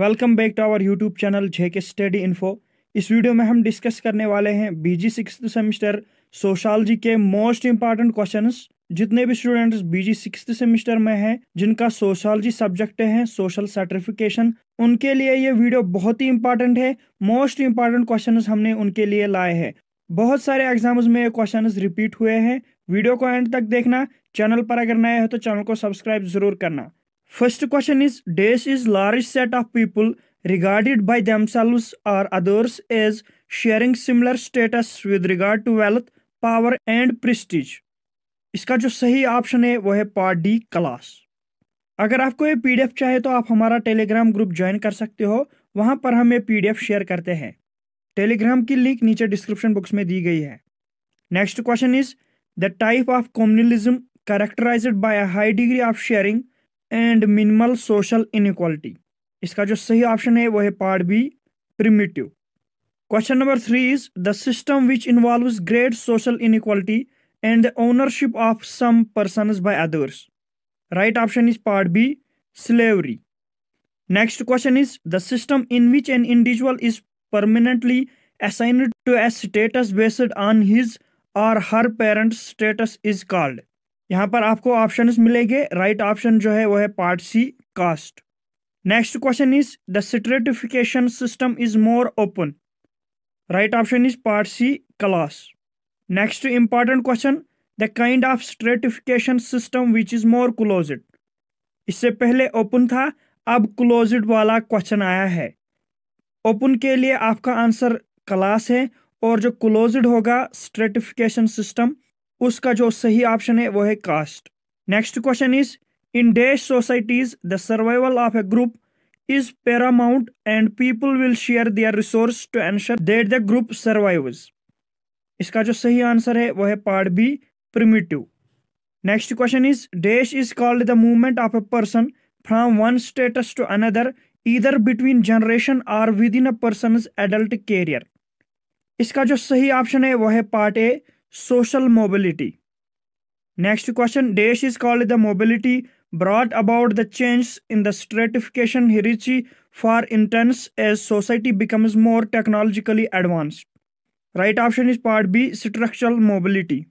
Welcome back to our YouTube channel के study info इस video में हम डिस्कस करने वाले हैं बीजी सिक्स सेमेस्टर सोशालजी के मोस्ट इंपॉर्टेंट क्वेश्चंस जितने भी स्टूडेंट्स बीजी सिक्स सेमेस्टर में हैं जिनका सोशलॉजी सब्जेक्ट है सोशल सर्टिफिकेशन उनके लिए ये वीडियो बहुत ही इंपॉर्टेंट है मोस्ट इंपॉर्टेंट क्वेश्चन हमने उनके लिए लाए हैं बहुत सारे एग्जाम्स में ये क्वेश्चन रिपीट हुए हैं वीडियो को एंड तक देखना चैनल पर अगर नए हो तो चैनल को सब्सक्राइब जरूर करना First question is DASH is large set of people regarded by themselves or others as sharing similar status with regard to wealth, power and prestige. इसका जो सही ऑप्शन है वो है पार्ट डी क्लास अगर आपको ये पीडीएफ चाहिए तो आप हमारा टेलीग्राम ग्रुप ज्वाइन कर सकते हो वहां पर हम ये पीडीएफ शेयर करते हैं टेलीग्राम की लिंक नीचे डिस्क्रिप्शन बॉक्स में दी गई है next question is the type of communalism characterised by a high degree of sharing and minimal social inequality इसका जो सही ऑप्शन है वो है part B primitive question number three is the system which involve great social inequality and the ownership of some person by others right option is part B slavery next question is the system in which an individual is permanently assigned to a status based on his or her parents' status is called यहाँ पर आपको option मिलेंगे right option जो है वो है part C caste next question is the stratification system is more open right option is part C class next important question the kind of stratification system which is more closed इससे पहले open था अब closed वाला question आया है open के लिए आपका आंसर क्लास है और जो क्लोजड होगा स्ट्रेटिफिकेशन सिस्टम उसका जो सही ऑप्शन है वो है caste next question is in dash societies the survival of a group is paramount and people will share their resource to ensure that the group survive इसका जो सही आंसर है वो है part B primitive next question is dash is called the movement of a person from one status to another either between generation or within a person adult career इसका जो सही option है वह है part A social mobility. Next question Dash is called the mobility brought about the change in the stratification hierarchy for intense as society becomes more technologically advanced. Right option is part B structural mobility.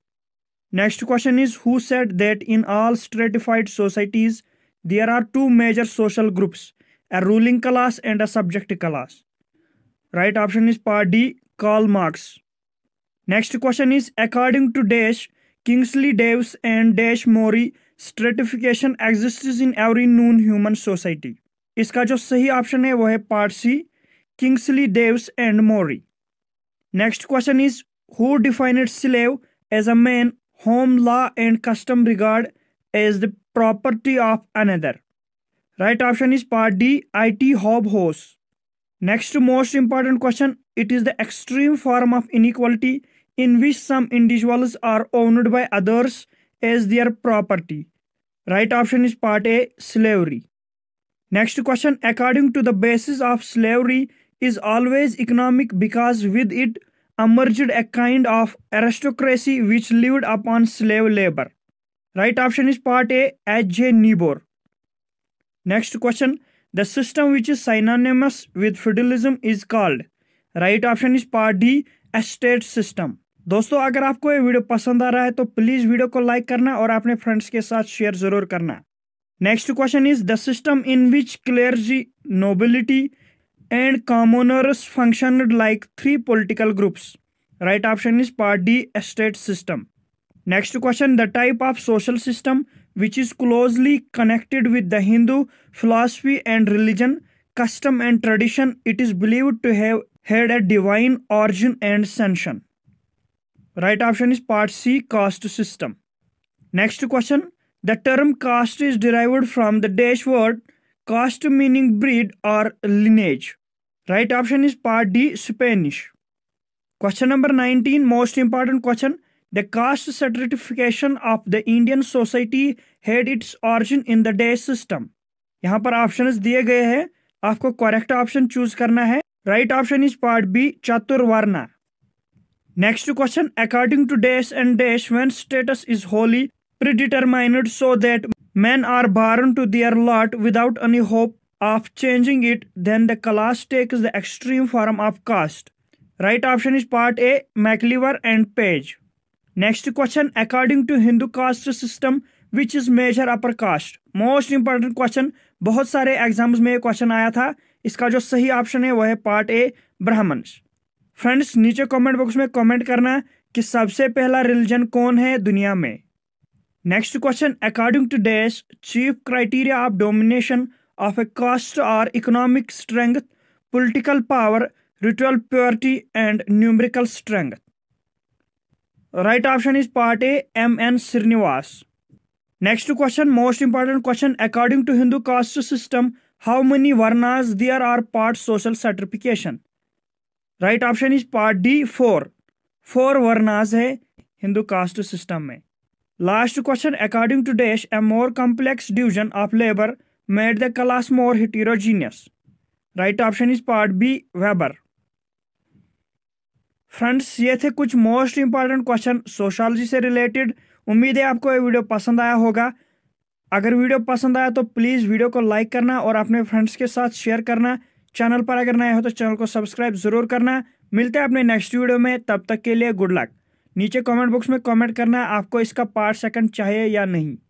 Next question is Who said that in all stratified societies there are two major social groups, a ruling class and a subject class? Right option is part D Karl Marx. Next question is according to Dash, Kingsley Davis and Dash Mori, stratification exist in every known human society इसका जो सही option है वो है part C Kingsley Davis and Moore next question is who defined slave as a man whom law and custom regard as the property of another right option is part D I T Hobhouse next most important question it is the extreme form of inequality in which some individuals are owned by others as their property. Right option is part A slavery. Next question according to the basis of slavery is always economic because with it emerged a kind of aristocracy which lived upon slave labor. Right option is part A H.J. Niebuhr. Next question the system which is synonymous with feudalism is called. Right option is part D estate system. दोस्तों अगर आपको ये video पसंद आ रहा है तो please video को like करना और अपने फ्रेंड्स के साथ शेयर जरूर करना next question is the system in which clergy nobility and commoners function like three political groups right option is part D estate system next question the type of social system which is closely connected with the Hindu philosophy and religion custom and tradition it is believe to have had a divine origin and sanction Right option is part C, caste system. Next question. The term caste is derived from the dash word caste meaning breed or lineage. Right option is part D, Spanish. Question number 19, most important question. The caste stratification of the Indian society had its origin in the dash system. यहाँ पर option दिए गए हैं आपको correct option choose करना है right option is part B chaturvarna Next question According to dash and dash, when status is wholly predetermined so that men are born to their lot without any hope of changing it, then the class takes the extreme form of caste. Right option is part A, MacLever and Page. Next question According to Hindu caste system, which is major upper caste? Most important question. बहुत सारे exams में question आया था इसका जो सही option है वह है पार्ट ए ब्राह्मण्स फ्रेंड्स नीचे कमेंट बॉक्स में कमेंट करना कि सबसे पहला रिलीजन कौन है दुनिया में next question according to dash chief criteria of domination of a caste are economic strength political power ritual purity and numerical strength right option is part A M N Srinivas next question most important question according to Hindu caste system how many varnas there are part social certification right option is part D four four varnas है Hindu caste system में last question according to dash a more complex division of labour made the class more heterogeneous right option is part B Weber friends ये थे कुछ most important question sociology से related उम्मीद है आपको ये वीडियो पसंद आया होगा अगर वीडियो पसंद आया तो प्लीज़ वीडियो को लाइक करना और अपने फ्रेंड्स के साथ शेयर करना चैनल पर अगर नए हो तो चैनल को सब्सक्राइब जरूर करना मिलते हैं अपने नेक्स्ट वीडियो में तब तक के लिए गुड लक नीचे कमेंट बॉक्स में कमेंट करना आपको इसका पार्ट सेकंड चाहिए या नहीं